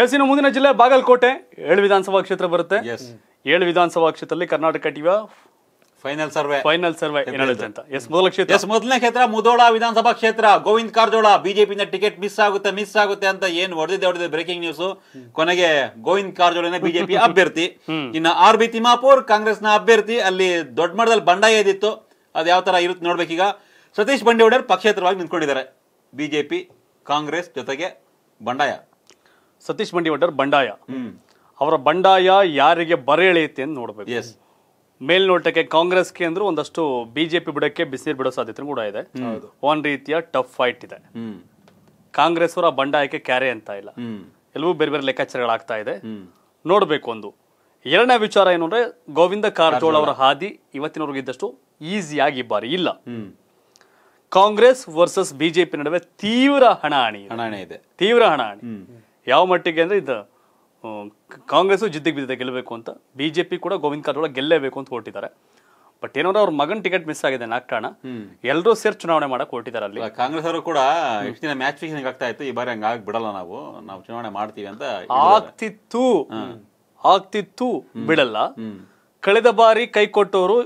ಎಲ್ಸಿನ ಮುಂದಿನ ಜಿಲ್ಲೆ ಬಾಗಲಕೋಟೆ ಏಳು ವಿಧಾನಸಭಾ ಕ್ಷೇತ್ರ ಬರುತ್ತೆ ಏಳು ವಿಧಾನಸಭಾ ಕ್ಷೇತ್ರದಲ್ಲಿ ಕರ್ನಾಟಕ ಟಿವಿಯ ಫೈನಲ್ ಸರ್ವೆ ಫೈನಲ್ ಸರ್ವೆ ಅಂತ ಎಸ್ ಮೊದಲ ಕ್ಷೇತ್ರ ಎಸ್ ಮೊದಲನೇ ಕ್ಷೇತ್ರ ಮುದೋಳ ವಿಧಾನಸಭಾ ಕ್ಷೇತ್ರ ಗೋವಿಂದ ಕಾರಜೋಳ ಬಿಜೆಪಿಯಿಂದ ಟಿಕೆಟ್ ಮಿಸ್ ಆಗುತ್ತೆ ಮಿಸ್ ಆಗುತ್ತೆ ಅಂತ ಏನ್ ಹೊಡೆದಿದೆ ಹೊಡೆದಿದೆ ಬ್ರೇಕಿಂಗ್ ನ್ಯೂಸ್ ಕೊನೆಗೆ ಗೋವಿಂದ ಕಾರಜೋಳ ಬಿಜೆಪಿ ಅಭ್ಯರ್ಥಿ ಇನ್ನು ಆರ್ ಬಿ ತಿಮ್ಮಾಪುರ್ ನ ಅಭ್ಯರ್ಥಿ ಅಲ್ಲಿ ದೊಡ್ಡ ಮಟ್ಟದಲ್ಲಿ ಬಂಡಾಯ ಇದಿತ್ತು ಅದು ಯಾವ ತರ ಇರುತ್ತೆ ನೋಡ್ಬೇಕೀಗ ಸತೀಶ್ ಬಂಡೇಗೌಡರ್ ಪಕ್ಷೇತರವಾಗಿ ನಿಂತ್ಕೊಂಡಿದ್ದಾರೆ ಬಿಜೆಪಿ ಕಾಂಗ್ರೆಸ್ ಜೊತೆಗೆ ಬಂಡಾಯ ಸತೀಶ್ ಬಂಡಿ ಬಂಡಿವಡ್ಡರ್ ಬಂಡಾಯ ಅವರ ಬಂಡಾಯ ಯಾರಿಗೆ ಬರ ಎಳೆಯುತ್ತೆ ಅಂತ ನೋಡ್ಬೇಕು ಮೇಲ್ನೋಟಕ್ಕೆ ಕಾಂಗ್ರೆಸ್ಗೆ ಅಂದ್ರೂ ಒಂದಷ್ಟು ಬಿಜೆಪಿ ಬಿಡಕ್ಕೆ ಬಿಸಿನೀರು ಬಿಡೋ ಸಾಧ್ಯತೆ ಕೂಡ ಇದೆ ಒಂದ್ ರೀತಿಯ ಟಫ್ ಫೈಟ್ ಇದೆ ಕಾಂಗ್ರೆಸ್ ಅವರ ಬಂಡಾಯಕ್ಕೆ ಕ್ಯಾರೆ ಅಂತ ಇಲ್ಲ ಎಲ್ಲವೂ ಬೇರೆ ಬೇರೆ ಲೆಕ್ಕಾಚಾರಗಳಾಗ್ತಾ ಇದೆ ನೋಡ್ಬೇಕು ಒಂದು ಎರಡನೇ ವಿಚಾರ ಏನು ಅಂದ್ರೆ ಗೋವಿಂದ ಕಾರಜೋಳ ಅವರ ಹಾದಿ ಇವತ್ತಿನವರೆಗೂ ಇದ್ದಷ್ಟು ಆಗಿ ಬಾರಿ ಇಲ್ಲ ಕಾಂಗ್ರೆಸ್ ವರ್ಸಸ್ ಬಿಜೆಪಿ ನಡುವೆ ತೀವ್ರ ಹಣಾಹಣಿ ಹಣಾಹಣಿ ಇದೆ ತೀವ್ರ ಹಣಾಹಣಿ ಯಾವ ಮಟ್ಟಿಗೆ ಅಂದರೆ ಇದು ಕಾಂಗ್ರೆಸ್ಸು ಜಿದ್ದಿಗೆ ಬಿದ್ದಿದೆ ಗೆಲ್ಲಬೇಕು ಅಂತ ಬಿ ಜೆ ಪಿ ಕೂಡ ಗೋವಿಂದ ಕಾರಜೋಳ ಗೆಲ್ಲೇಬೇಕು ಅಂತ ಹೊರಟಿದ್ದಾರೆ ಬಟ್ ಏನೋ ಅವ್ರ ಮಗನ ಟಿಕೆಟ್ ಮಿಸ್ ಆಗಿದೆ ಕಾರಣ ಎಲ್ಲರೂ ಸೇರಿ ಚುನಾವಣೆ ಮಾಡಕ್ ಹೊರಟಿದ್ದಾರೆ ಅಲ್ಲಿ ಕಾಂಗ್ರೆಸ್ ಅವರು ಕೂಡ ಇಷ್ಟು ದಿನ ಮ್ಯಾಚ್ ಫಿಕ್ಸಿಂಗ್ ಆಗ್ತಾ ಇತ್ತು ಈ ಬಾರಿ ಹಂಗ ಬಿಡಲ್ಲ ನಾವು ನಾವು ಚುನಾವಣೆ ಮಾಡ್ತೀವಿ ಅಂತ ಆಗ್ತಿತ್ತು ಆಗ್ತಿತ್ತು ಬಿಡಲ್ಲ ಕಳೆದ ಬಾರಿ ಕೈ ಕೊಟ್ಟವರು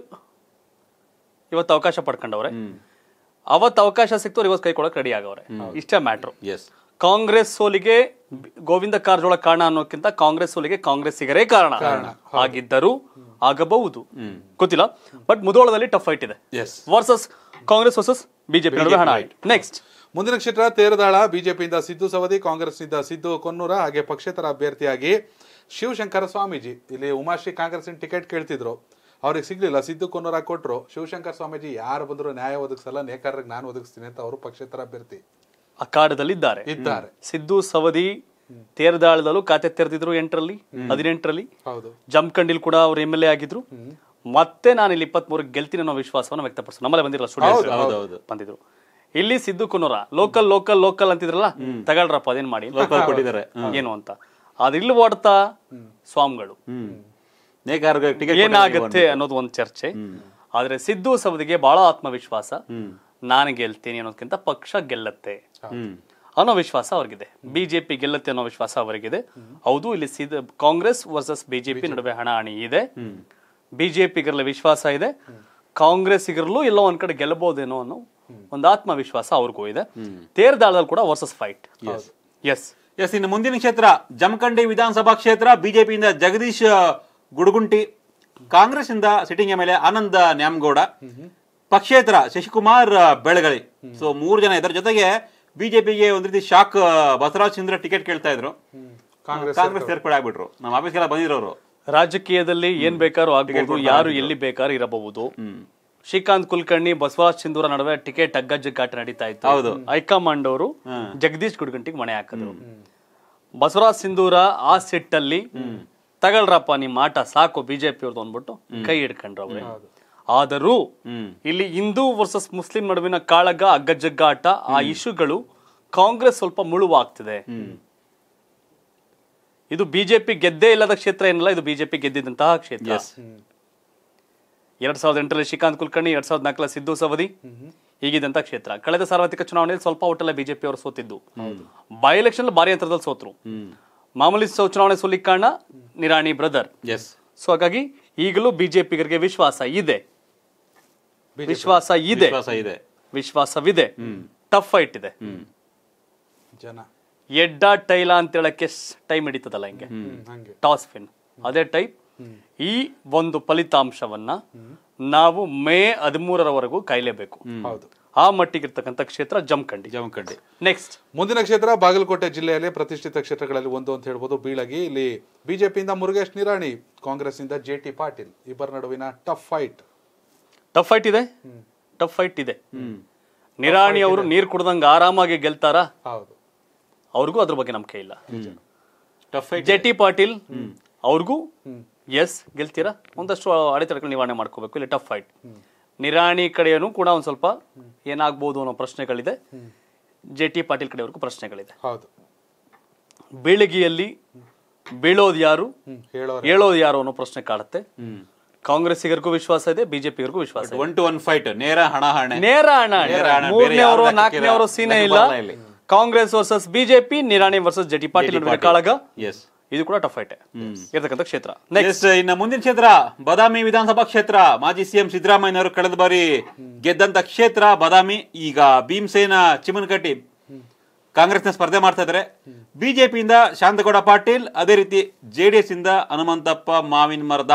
ಇವತ್ತು ಅವಕಾಶ ಪಡ್ಕೊಂಡವ್ರೆ ಅವತ್ತು ಅವಕಾಶ ಸಿಕ್ತವ್ರು ಇವತ್ತು ಕೈ ಕೊಡಕ್ ರೆಡಿ ಆಗವ್ರೆ ಇಷ್ಟೇ ಮ್ಯಾಟ್ರು ಕಾಂಗ್ರೆಸ್ ಸೋಲಿಗೆ ಗೋವಿಂದ ಕಾರಜೋಳ ಕಾರಣ ಅನ್ನೋಕ್ಕಿಂತ ಕಾಂಗ್ರೆಸ್ ಸೋಲಿಗೆ ಸಿಗರೇ ಕಾರಣ ಆಗಿದ್ದರು ಆಗಬಹುದು ಗೊತ್ತಿಲ್ಲ ಬಟ್ ಮುಧೋಳದಲ್ಲಿ ಟಫ್ ಫೈಟ್ ಇದೆ ವರ್ಸಸ್ ಕಾಂಗ್ರೆಸ್ ವರ್ಸಸ್ ಬಿಜೆಪಿ ಹಣ ನೆಕ್ಸ್ಟ್ ಮುಂದಿನ ಕ್ಷೇತ್ರ ತೇರದಾಳ ಬಿಜೆಪಿಯಿಂದ ಸಿದ್ದು ಸವದಿ ಕಾಂಗ್ರೆಸ್ನಿಂದ ಸಿದ್ದು ಕೊನ್ನೂರ ಹಾಗೆ ಪಕ್ಷೇತರ ಅಭ್ಯರ್ಥಿಯಾಗಿ ಶಿವಶಂಕರ ಸ್ವಾಮೀಜಿ ಇಲ್ಲಿ ಉಮಾಶ್ರೀ ಕಾಂಗ್ರೆಸ್ಸಿನ ಟಿಕೆಟ್ ಕೇಳ್ತಿದ್ರು ಅವ್ರಿಗೆ ಸಿಗ್ಲಿಲ್ಲ ಸಿದ್ದು ಕೊನ್ನೂರ ಕೊಟ್ಟರು ಶಿವಶಂಕರ್ ಸ್ವಾಮೀಜಿ ಯಾರು ಬಂದರೂ ನ್ಯಾಯ ಒದಗಿಸಲ್ಲ ನೇಕಾರರಿಗೆ ನಾನು ಒದಗಿಸ್ತೀನಿ ಅಂತ ಅವರು ಪಕ್ಷೇತರ ಅಭ್ಯರ್ಥಿ ಅಖಾಡದಲ್ಲಿದ್ದಾರೆ ಇದ್ದಾರೆ ಸಿದ್ದು ಸವದಿ ತೇರದಾಳದಲ್ಲೂ ಖಾತೆ ತೆರೆದಿದ್ರು ಎಂಟರಲ್ಲಿ ಹದಿನೆಂಟರಲ್ಲಿ ಜಮ್ಖಂಡಿಲ್ ಕೂಡ ಅವರು ಎಂ ಎಲ್ ಎ ಆಗಿದ್ರು ಮತ್ತೆ ನಾನು ಇಲ್ಲಿ ಇಪ್ಪತ್ತ್ ಮೂರು ಗೆಲ್ತೀನಿ ಅನ್ನೋ ವಿಶ್ವಾಸವನ್ನು ವ್ಯಕ್ತಪಡಿಸ್ ನಮ್ಮಲ್ಲೇ ಬಂದಿರಲ್ಲ ಬಂದಿದ್ರು ಇಲ್ಲಿ Siddu Kunur local local local ಅಂತಿದ್ರಲ್ಲ ತಗೊಳ್ರಪ್ಪ ಅದೇನ್ ಮಾಡಿ ಕೊಟ್ಟಿದ್ದಾರೆ ಏನು ಅಂತ ಅದಿಲ್ ಓಡ್ತಾ ಸ್ವಾಮಿಗಳು ಏನಾಗುತ್ತೆ ಅನ್ನೋದು ಒಂದು ಚರ್ಚೆ ಆದ್ರೆ ಸಿದ್ದು ಸವದಿಗೆ ಬಹಳ ಆತ್ಮವಿಶ್ವಾಸ ನಾನು ಗೆಲ್ತೀನಿ ಅನ್ನೋದಕ್ಕಿಂತ ಪಕ್ಷ ಗೆಲ್ಲತ್ತೆ ಅನ್ನೋ ವಿಶ್ವಾಸ ಅವ್ರಿಗಿದೆ ಬಿಜೆಪಿ ಗೆಲ್ಲುತ್ತೆ ಅನ್ನೋ ವಿಶ್ವಾಸ ಅವರಿಗಿದೆ ಹೌದು ಇಲ್ಲಿ ಸೀದ ಕಾಂಗ್ರೆಸ್ ವರ್ಸಸ್ ಬಿಜೆಪಿ ನಡುವೆ ಹಣಾಹಣಿ ಇದೆ ಬಿಜೆಪಿಗರಲ್ಲಿ ವಿಶ್ವಾಸ ಇದೆ ಕಾಂಗ್ರೆಸ್ಸಿಗರಲ್ಲೂ ಎಲ್ಲ ಒಂದ್ ಕಡೆ ಗೆಲ್ಲಬಹುದೇನೋ ಅನ್ನೋ ಒಂದು ಆತ್ಮವಿಶ್ವಾಸ ಅವ್ರಿಗೂ ಇದೆ ತೇರ್ದಾಳದಲ್ಲಿ ಕೂಡ ವರ್ಸಸ್ ಫೈಟ್ ಎಸ್ ಎಸ್ ಇನ್ನು ಮುಂದಿನ ಕ್ಷೇತ್ರ ಜಮಖಂಡಿ ವಿಧಾನಸಭಾ ಕ್ಷೇತ್ರ ಬಿಜೆಪಿಯಿಂದ ಜಗದೀಶ್ ಗುಡಗುಂಟಿ ಕಾಂಗ್ರೆಸ್ ಇಂದ ಸಿಟ್ಟಿಂಗ್ ಎಂ ಎಲ್ ಎ ಪಕ್ಷೇತ್ರ ನ್ಯಾಮಗೌಡ ಪಕ್ಷೇತರ ಶಶಿಕುಮಾರ್ ಬೆಳಗಳಿ ಸೊ ಮೂರು ಜನ ಇದರ ಜೊತೆಗೆ ಬಿಜೆಪಿಗೆ ಒಂದ್ ರೀತಿ ಶಾಕ್ ಬಸವರಾಜ್ ಚಂದ್ರ ಟಿಕೆಟ್ ಕೇಳ್ತಾ ಇದ್ರು ಕಾಂಗ್ರೆಸ್ ಸೇರ್ಪಡೆ ಆಗ್ಬಿಟ್ರು ನಮ್ಮ ಆಫೀಸ್ಗೆಲ್ಲ ಬಂದಿರೋರು ರಾಜಕೀಯದಲ್ಲಿ ಏನ್ ಬೇಕಾದ್ರು ಆಗಬಹುದು ಯಾರು ಎಲ್ಲಿ ಬೇಕಾದ್ರು ಇರಬಹುದು ಶ್ರೀಕಾಂತ್ ಕುಲಕರ್ಣಿ ಬಸವರಾಜ್ ಸಿಂಧೂರ ನಡುವೆ ಟಿಕೆಟ್ ಅಗ್ಗಜ್ಜಗಾಟ ನಡೀತಾ ಇತ್ತು ಹೌದು ಹೈಕಮಾಂಡ್ ಅವರು ಜಗದೀಶ್ ಗುಡ್ಗಂಟಿಗೆ ಮನೆ ಹಾಕಿದ್ರು ಬಸವರಾಜ್ ಸಿಂಧೂರ ಆ ಸೆಟ್ ಅಲ್ಲಿ ತಗೊಳ್ರಪ್ಪ ನಿಮ್ಮ ಆಟ ಸಾಕು ಬಿಜೆಪಿ ಅವ್ರದ್ದು ಅಂದ್ಬಿಟ್ಟು ಕೈ ಹಿಡ್ಕೊಂಡ್ರು ಅವ್ರೆ ಆದರೂ ಇಲ್ಲಿ ಹಿಂದೂ ವರ್ಸಸ್ ಮುಸ್ಲಿಂ ನಡುವಿನ ಕಾಳಗ ಅಗ್ಗಜಗ್ಗಾಟ ಆ ಇಶ್ಯೂಗಳು ಕಾಂಗ್ರೆಸ್ ಸ್ವಲ್ಪ ಮುಳುವಾಗ್ತಿದೆ ಇದು ಬಿಜೆಪಿ ಗೆದ್ದೇ ಇಲ್ಲದ ಕ್ಷೇತ್ರ ಏನಲ್ಲ ಇದು ಬಿಜೆಪಿ ಗೆದ್ದಿದಂತಹ ಕ್ಷೇತ್ರ ಎರಡ್ ಸಾವಿರದ ಎಂಟರಲ್ಲಿ ಶ್ರೀಕಾಂತ್ ಕುಲಕರ್ಣಿ ಎರಡ್ ಸಾವಿರದ ನಾಲ್ಕರಲ್ಲಿ ಸಿದ್ದು ಸವದಿ ಹೀಗಿದಂತಹ ಕ್ಷೇತ್ರ ಕಳೆದ ಸಾರ್ವತ್ರಿಕ ಚುನಾವಣೆಯಲ್ಲಿ ಸ್ವಲ್ಪ ಹೋಟೆಲ್ ಬಿಜೆಪಿ ಅವರು ಸೋತಿದ್ದು ಬೈ ಎಲೆಕ್ಷನ್ ಭಾರಿ ಅಂತರದಲ್ಲಿ ಸೋತರು ಮಾಮೂಲಿ ಚುನಾವಣೆ ಸೋಲಿಕ್ ನಿರಾಣಿ ಬ್ರದರ್ ಸೊ ಹಾಗಾಗಿ ಈಗಲೂ ಬಿಜೆಪಿಗರಿಗೆ ವಿಶ್ವಾಸ ಇದೆ ವಿಶ್ವಾಸ ಇದೆ ಇದೆ ವಿಶ್ವಾಸವಿದೆ ಟಫ್ ಫೈಟ್ ಇದೆ ಜನ ಎಡ್ಡ ಟೈಲ ಅಂತ ಹೇಳಕ್ಕೆ ಟೈಮ್ ಹಿಡಿತದಲ್ಲ ಹಿಂಗೆ ಟಾಸ್ ಫಿನ್ ಅದೇ ಟೈಪ್ ಈ ಒಂದು ಫಲಿತಾಂಶವನ್ನ ನಾವು ಮೇ ಹದಿಮೂರರವರೆಗೂ ಕಾಯ್ಲೇಬೇಕು ಹೌದು ಆ ಮಟ್ಟಿಗೆ ಇರ್ತಕ್ಕಂಥ ಕ್ಷೇತ್ರ ಜಮಖಂಡಿ ಜಮಖಂಡಿ ನೆಕ್ಸ್ಟ್ ಮುಂದಿನ ಕ್ಷೇತ್ರ ಬಾಗಲಕೋಟೆ ಜಿಲ್ಲೆಯಲ್ಲಿ ಪ್ರತಿಷ್ಠಿತ ಕ್ಷೇತ್ರಗಳಲ್ಲಿ ಒಂದು ಅಂತ ಹೇಳ್ಬೋದು ಬೀಳಗಿ ಇಲ್ಲಿ ಬಿಜೆಪಿಯಿಂದ ಮುರುಗೇಶ್ ನಿರಾಣಿ ಇಂದ ಜೆ ಟಿ ಪಾಟೀಲ್ ಇಬ್ಬರ ನಡುವಿನ ಟಫ್ ಫೈಟ್ ಟಫ್ ಫೈಟ್ ಇದೆ ಟಫ್ ಫೈಟ್ ಇದೆ ನಿರಾಣಿ ಅವರು ನೀರು ಕುಡ್ದಂಗ ಆರಾಮಾಗಿ ಗೆಲ್ತಾರಾ ಅವ್ರಿಗೂ ಅದ್ರ ಬಗ್ಗೆ ನಂಬಿಕೆ ಇಲ್ಲ tough fight J T Patil ಅವ್ರಿಗೂ ಎಸ್ ಗೆಲ್ತೀರಾ ಒಂದಷ್ಟು ಅಡೆತಡೆಗಳು ನಿವಾರಣೆ ಮಾಡ್ಕೋಬೇಕು ಇಲ್ಲಿ ಟಫ್ ಫೈಟ್ ನಿರಾಣಿ ಕಡೆಯೂ ಕೂಡ ಒಂದ್ ಸ್ವಲ್ಪ ಏನಾಗ್ಬೋದು ಅನ್ನೋ ಪ್ರಶ್ನೆಗಳಿದೆ ಜೆ ಟಿ ಪಾಟೀಲ್ ಕಡೆಯವ್ರಿಗೂ ಪ್ರಶ್ನೆಗಳಿದೆ ಹೌದು ಬೀಳಿಗೆಯಲ್ಲಿ ಬೀಳೋದು ಯಾರು ಹೇಳೋದು ಯಾರು ಅನ್ನೋ ಪ್ರಶ್ನೆ ಕಾಡುತ್ತೆ ಕಾಂಗ್ರೆಸ್ಸಿಗರಿಗೂ ವಿಶ್ವಾಸ ಇದೆ ಬಿಜೆಪಿಗರಿಗೂ ವಿಶ್ವಾಸ ಒನ್ ಟು ಒನ್ ಫೈಟ್ ನೇರ ಹಣಾಹಣೆ ನೇರ ಹಣ ನಾಲ್ಕನೇ ನಾಲ್ಕನೇವರು ಸೀನೆ ಇಲ್ಲ Congress versus BJP Nirani versus J T Patil ನಡುವೆ ಕಾಳಗ ಎಸ್ ಇದು ಕೂಡ ಟಫ್ ಫೈಟ್ ಇರತಕ್ಕಂಥ ಕ್ಷೇತ್ರ ನೆಕ್ಸ್ಟ್ ಇನ್ನ ಮುಂದಿನ ಕ್ಷೇತ್ರ ಬದಾಮಿ ವಿಧಾನಸಭಾ ಕ್ಷೇತ್ರ ಮಾಜಿ ಸಿಎಂ ಅವರು ಕಳೆದ ಬಾರಿ ಗೆದ್ದಂತ ಕ್ಷೇತ್ರ ಬದಾಮಿ ಈಗ ಭೀಮಸೇನ ಚಿಮನಕಟ್ಟಿ ಕಾಂಗ್ರೆಸ್ನ ಸ್ಪರ್ಧೆ ಮಾಡ್ತಾ ಇದ್ದಾರೆ ಬಿಜೆಪಿಯಿಂದ ಶಾಂತಗೌಡ ಪಾಟೀಲ್ ಅದೇ ರೀತಿ ಜೆಡಿಎಸ್ ಇಂದ ಹನುಮಂತಪ್ಪ ಮಾವಿನ ಮರದ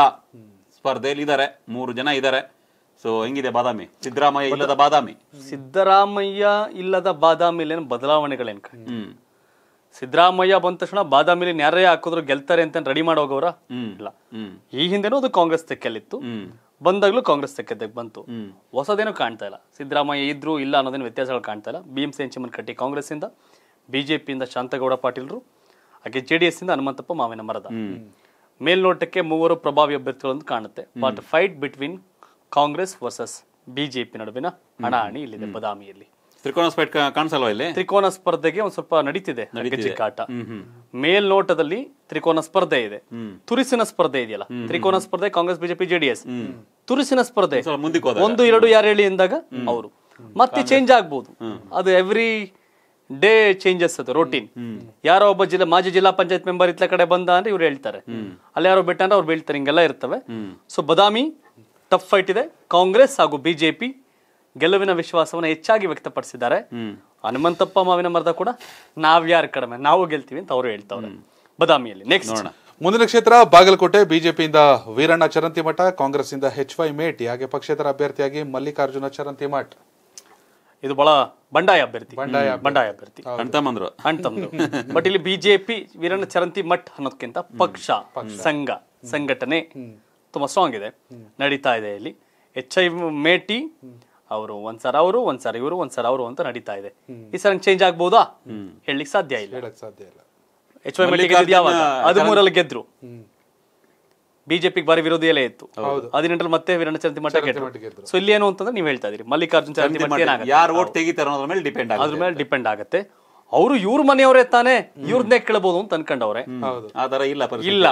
ಸ್ಪರ್ಧೆಯಲ್ಲಿ ಇದ್ದಾರೆ ಮೂರು ಜನ ಇದ್ದಾರೆ ಸೊ ಹೆಂಗಿದೆ ಬಾದಾಮಿ ಸಿದ್ದರಾಮಯ್ಯ ಇಲ್ಲದ ಬಾದಾಮಿ ಸಿದ್ದರಾಮಯ್ಯ ಇಲ್ಲದ ಬಾದಾಮಿಲೇನು ಬದಲಾವಣೆಗಳೇನು ಸಿದ್ದರಾಮಯ್ಯ ಬಂದ ತಕ್ಷಣ ಬಾದಾಮಿಲಿ ನ್ಯಾರೇ ಹಾಕಿದ್ರು ಗೆಲ್ತಾರೆ ಅಂತ ರೆಡಿ ಮಾಡೋಗವ್ರ ಇಲ್ಲ ಈ ಹಿಂದೆನೂ ಅದು ಕಾಂಗ್ರೆಸ್ ತೆಕ್ಕಲ್ಲಿತ್ತು ಬಂದಾಗ್ಲೂ ಕಾಂಗ್ರೆಸ್ ತೆಕ್ಕದಾಗ ಬಂತು ಹೊಸದೇನು ಕಾಣ್ತಾ ಇಲ್ಲ ಸಿದ್ದರಾಮಯ್ಯ ಇದ್ರು ಇಲ್ಲ ಅನ್ನೋದೇನು ವ್ಯತ್ಯಾಸಗಳು ಕಾಣ್ತಾ ಇಲ್ಲ ಭೀಮ್ ಸೇನ್ ಕಟ್ಟಿ ಕಾಂಗ್ರೆಸ್ ಇಂದ ಬಿಜೆಪಿಯಿಂದ ಶಾಂತಗೌಡ ಪಾಟೀಲ್ರು ಹಾಗೆ ಜೆಡಿಎಸ್ ಇಂದ ಹನುಮಂತಪ್ಪ ಮಾವಿನ ಮರದ ಮೇಲ್ನೋಟಕ್ಕೆ ಮೂವರು ಪ್ರಭಾವಿ ಅಭ್ಯರ್ಥಿಗಳನ್ನು ಕಾಣುತ್ತೆ but fight between Congress versus BJP ನಡುವಿನ ಹಣಾಹಣಿ ಇಲ್ಲಿದೆ ಬದಾಮಿಯಲ್ಲಿ ತ್ರಿಕೋನ ಕಾಣಿಸಲ್ವ ಇಲ್ಲಿ ತ್ರಿಕೋನ ಸ್ಪರ್ಧೆಗೆ ಒಂದ್ ಸ್ವಲ್ಪ ನಡೀತಿದೆ ಚಿಕ್ಕಾಟ ಮೇಲ್ನೋಟದಲ್ಲಿ ತ್ರಿಕೋನ ಸ್ಪರ್ಧೆ ಇದೆ ತುರಿಸಿನ ಸ್ಪರ್ಧೆ ಇದೆಯಲ್ಲ ತ್ರಿಕೋನ ಸ್ಪರ್ಧೆ ಕಾಂಗ್ರೆಸ್ ಬಿಜೆಪಿ ಜೆಡಿಎಸ್ ತುರಿಸಿನ ಸ್ಪರ್ಧೆ ಒಂದು ಎರಡು ಯಾರು ಹೇಳಿ ಎಂದಾಗ ಅವರು ಮತ್ತೆ ಚೇಂಜ್ ಆಗ್ಬಹುದು ಅದು ಎವ್ರಿ ಡೇ ಚೇಂಜಸ್ ಅದು ರೋಟೀನ್ ಯಾರೋ ಒಬ್ಬ ಜಿಲ್ಲಾ ಮಾಜಿ ಜಿಲ್ಲಾ ಪಂಚಾಯತ್ ಮೆಂಬರ್ ಇತ್ಲ ಕಡೆ ಬಂದ ಅಂದ್ರೆ ಇವ್ರು ಹೇಳ್ತಾರೆ ಅಲ್ಲಿ ಯಾರೋ ಬಿಟ್ಟ ಅಂದ್ರೆ ಅವ್ರು ಬೀಳ್ತಾರೆ ಹಿಂಗೆಲ್ಲ ಇರ್ತವೆ ಸೊ ಬದಾಮಿ ಟಫ್ ಫೈಟ್ ಇದೆ ಕಾಂಗ್ರೆಸ್ ಹಾಗೂ ಬಿಜೆಪಿ ಗೆಲುವಿನ ವಿಶ್ವಾಸವನ್ನು ಹೆಚ್ಚಾಗಿ ವ್ಯಕ್ತಪಡಿಸಿದ್ದಾರೆ ಹನುಮಂತಪ್ಪ ಮಾವಿನ ಮರದ ಕೂಡ ನಾವ್ಯಾರು ಕಡಿಮೆ ನಾವು ಗೆಲ್ತೀವಿ ಅಂತ ಅವರು ಹೇಳ್ತಾವ್ರೆ ಬದಾಮಿಯಲ್ಲಿ ನೆಕ್ಸ್ಟ್ ಮುಂದಿನ ಕ್ಷೇತ್ರ ಬಾಗಲಕೋಟೆ ಬಿಜೆಪಿಯಿಂದ ವೀರಣ್ಣ ಚರಂತಿಮಠ ಕಾಂಗ್ರೆಸ್ ಇಂದ ಎಚ್ ವೈ ಮೇಟಿ ಹಾಗೆ ಪಕ್ಷೇತರ ಅಭ್ಯರ್ಥಿಯಾಗಿ ಮಲ್ಲಿಕಾರ್ಜುನ ಚರಂತಿಮಠ ಇದು ಬಹಳ ಬಂಡಾಯ ಅಭ್ಯರ್ಥಿ ಬಂಡಾಯ ಅಭ್ಯರ್ಥಿ ಬಟ್ ಇಲ್ಲಿ ಬಿಜೆಪಿ ವೀರಣ್ಣ ಚರಂತಿ ಮಠ್ ಅನ್ನೋದಕ್ಕಿಂತ ಪಕ್ಷ ಸಂಘ ಸಂಘಟನೆ ತುಂಬಾ ಸ್ಟ್ರಾಂಗ್ ಇದೆ ನಡೀತಾ ಇದೆ ಇಲ್ಲಿ ಎಚ್ ಐ ಮೇಟಿ ಅವರು ಒಂದ್ಸರ ಅವರು ಒಂದ್ಸಾರ ಇವರು ಒಂದ್ಸಾರ ಅವರು ಅಂತ ನಡೀತಾ ಇದೆ ಈ ಸಲ ಚೇಂಜ್ ಆಗ್ಬಹುದಾ ಹೇಳಲಿಕ್ಕೆ ಸಾಧ್ಯ ಇಲ್ಲ ಸಾಧ್ಯ ಇಲ್ಲ ಎಚ್ ಮೇಟಿ ಅದು ಮೂರಲ್ಲಿ ಗೆದ್ರು ಬಿಜೆಪಿ ಬಾರಿ ವಿರೋಧಿಯಲ್ಲೇ ಇತ್ತು ಹದಿನೆಂಟರಲ್ಲಿ ಮತ್ತೆ ವೀರಣ್ಣ ಚರಂತಿ ಮಠ ಸೊ ಇಲ್ಲಿ ಏನು ಅಂತಂದ್ರೆ ನೀವು ಹೇಳ್ತಾ ಇದ್ರಿ ಮಲ್ಲಿಕಾರ್ಜುನ್ ಚರಂತಿ ಮಠ ಯಾರು ಓಟ್ ತೆಗಿತಾರ ಅನ್ನೋದ್ರ ಮೇಲೆ ಡಿಪೆಂಡ್ ಅದ್ರ ಮೇಲೆ ಡಿಪೆಂಡ್ ಆಗುತ್ತೆ ಅವರು ಇವ್ರ ಮನೆಯವರೇ ತಾನೆ ಇವ್ರನ್ನೇ ಕೇಳಬಹುದು ಅಂತ ಅನ್ಕೊಂಡವ್ರೆ ಆತರ ಇಲ್ಲ ಇಲ್ಲ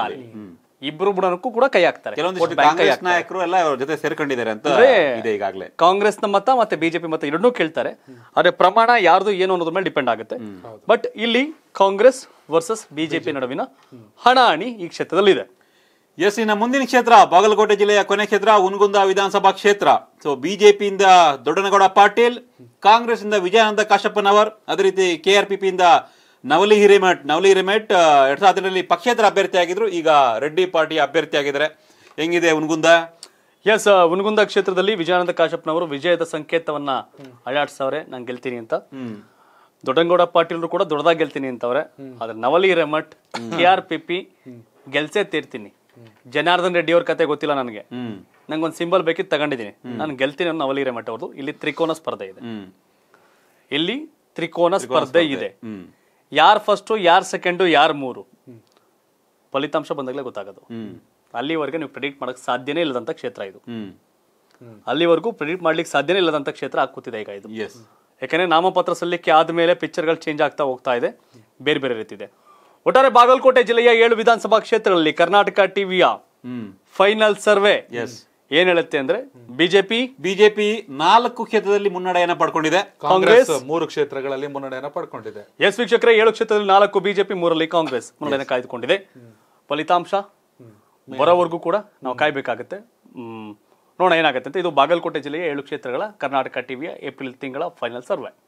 ಇಬ್ರು ಬುಡನಕ್ಕೂ ಕೂಡ ಕೈ ಹಾಕ್ತಾರೆ ಕಾಂಗ್ರೆಸ್ ನಾಯಕರು ಎಲ್ಲ ಅವ್ರ ಜೊತೆ ಸೇರ್ಕೊಂಡಿದ್ದಾರೆ ಅಂತ ಇದೆ ಈಗಾಗಲೇ ನ ಮತ ಮತ್ತೆ ಬಿಜೆಪಿ ಮತ ಎರಡನ್ನೂ ಕೇಳ್ತಾರೆ ಆದ್ರೆ ಪ್ರಮಾಣ ಯಾರ್ದು ಏನು ಅನ್ನೋದ್ರ ಮೇಲೆ ಡಿಪೆಂಡ್ ಆಗುತ್ತೆ ಬಟ್ ಇಲ್ಲಿ ಕಾಂಗ್ರೆಸ್ ವರ್ಸಸ್ ಬಿಜೆಪಿ ನಡುವಿನ ಹಣಾಹಣಿ ಈ ಕ್ಷೇತ್ರದಲ್ಲಿ ಇದೆ ಎಸ್ ಇನ್ನು ಮುಂದಿನ ಕ್ಷೇತ್ರ ಬಾಗಲಕೋಟೆ ಜಿಲ್ಲೆಯ ಕೊನೆ ಕ್ಷೇತ್ರ ಉನ್ಗುಂದ ವಿಧಾನಸಭಾ ಕ್ಷೇತ್ರ ಸೊ ಬಿಜೆಪಿಯಿಂದ ದೊಡ್ಡನಗೌಡ ಪಾಟೀಲ್ ಕಾಂಗ್ರೆಸ್ ಇಂದ ವಿಜಯಾನಂದ ಕಾಶಪ್ಪನವರ್ ಅದೇ ರೀತಿ K R P Navali Hiremath Navali Hiremath ಎರಡ್ ಸಾವಿರದ ಪಕ್ಷೇತರ ಪಕ್ಷೇತರ ಆಗಿದ್ರು ಈಗ ರೆಡ್ಡಿ ಪಾರ್ಟಿ ಅಭ್ಯರ್ಥಿ ಆಗಿದ್ದಾರೆ ಹೆಂಗಿದೆ ಉನ್ಗುಂದ ಎಸ್ ಉನ್ಗುಂದ ಕ್ಷೇತ್ರದಲ್ಲಿ ವಿಜಯಾನಂದ ಕಾಶಪ್ಪನವರು ವಿಜಯದ ಸಂಕೇತವನ್ನ ಅಳಾಡಿಸವ್ರೆ ನಾನು ಗೆಲ್ತೀನಿ ಅಂತ ದೊಡ್ಡನಗೌಡ ಪಾಟೀಲ್ ಕೂಡ ದೊಡ್ಡದಾಗಿ ಗೆಲ್ತೀನಿ ಅಂತವ್ರೆ ಆದ್ರೆ Navali Hiremath K R P P ಗೆಲ್ಸೇ ತೀರ್ತೀನಿ ಜನಾರ್ದನ್ ರೆಡ್ಡಿ ಅವ್ರ ಕತೆ ಗೊತ್ತಿಲ್ಲ ನನಗೆ ಒಂದು ಸಿಂಬಲ್ ಬೇಕಿತ್ತು ತಗೊಂಡಿದ್ದೀನಿ ನಾನು ಗೆಲ್ತೀನಿ ಅನ್ನೋ ನವಲಿ ಮಠ ಅವ್ರದ್ದು ಇಲ್ಲಿ ತ್ರಿಕೋನ ಸ್ಪರ್ಧೆ ಇದೆ ಇಲ್ಲಿ ತ್ರಿಕೋನ ಸ್ಪರ್ಧೆ ಇದೆ ಯಾರ್ ಫಸ್ಟು ಯಾರ್ ಸೆಕೆಂಡ್ ಯಾರ್ ಮೂರು ಫಲಿತಾಂಶ ಬಂದಾಗಲೇ ಗೊತ್ತಾಗೋದು ಅಲ್ಲಿವರೆಗೆ ನೀವು ಪ್ರೆಡಿಕ್ಟ್ ಮಾಡೋಕೆ ಸಾಧ್ಯನೇ ಇಲ್ಲದಂತ ಕ್ಷೇತ್ರ ಇದು ಅಲ್ಲಿವರೆಗೂ ಪ್ರೆಡಿಕ್ಟ್ ಮಾಡ್ಲಿಕ್ಕೆ ಸಾಧ್ಯನೇ ಇಲ್ಲದಂತ ಕ್ಷೇತ್ರ ಹಾಕುತ್ತಿದೆ ಈಗ ಇದು ಯಾಕಂದ್ರೆ ನಾಮಪತ್ರ ಸಲ್ಲಿಕೆ ಆದಮೇಲೆ ಪಿಕ್ಚರ್ಗಳು ಚೇಂಜ್ ಆಗ್ತಾ ಹೋಗ್ತಾ ಇದೆ ಬೇರೆ ಬೇರೆ ರೀತಿ ಇದೆ ಒಟ್ಟಾರೆ ಬಾಗಲಕೋಟೆ ಜಿಲ್ಲೆಯ ಏಳು ವಿಧಾನಸಭಾ ಕ್ಷೇತ್ರಗಳಲ್ಲಿ ಕರ್ನಾಟಕ ಟಿವಿಯ ಫೈನಲ್ ಸರ್ವೆ ಏನ್ ಹೇಳುತ್ತೆ ಅಂದ್ರೆ ಬಿಜೆಪಿ ಬಿಜೆಪಿ ನಾಲ್ಕು ಕ್ಷೇತ್ರದಲ್ಲಿ ಮುನ್ನಡೆಯನ್ನ ಪಡ್ಕೊಂಡಿದೆ ಕಾಂಗ್ರೆಸ್ ಮೂರು ಕ್ಷೇತ್ರಗಳಲ್ಲಿ ಮುನ್ನಡೆಯನ್ನು ಪಡ್ಕೊಂಡಿದೆ ಎಸ್ ವೀಕ್ಷಕರೇ ಏಳು ಕ್ಷೇತ್ರದಲ್ಲಿ ನಾಲ್ಕು ಬಿಜೆಪಿ ಮೂರಲ್ಲಿ ಕಾಂಗ್ರೆಸ್ ಮುನ್ನಡೆಯನ್ನು ಕಾಯ್ದುಕೊಂಡಿದೆ ಫಲಿತಾಂಶ ಬರೋವರೆಗೂ ಕೂಡ ನಾವು ಕಾಯ್ಬೇಕಾಗುತ್ತೆ ನೋಡೋಣ ಏನಾಗುತ್ತೆ ಅಂತ ಇದು ಬಾಗಲಕೋಟೆ ಜಿಲ್ಲೆಯ ಏಳು ಕ್ಷೇತ್ರಗಳ ಕರ್ನಾಟಕ ಟಿವಿಯ ಏಪ್ರಿಲ್ ತಿಂಗಳ ಫೈನಲ್ ಸರ್ವೆ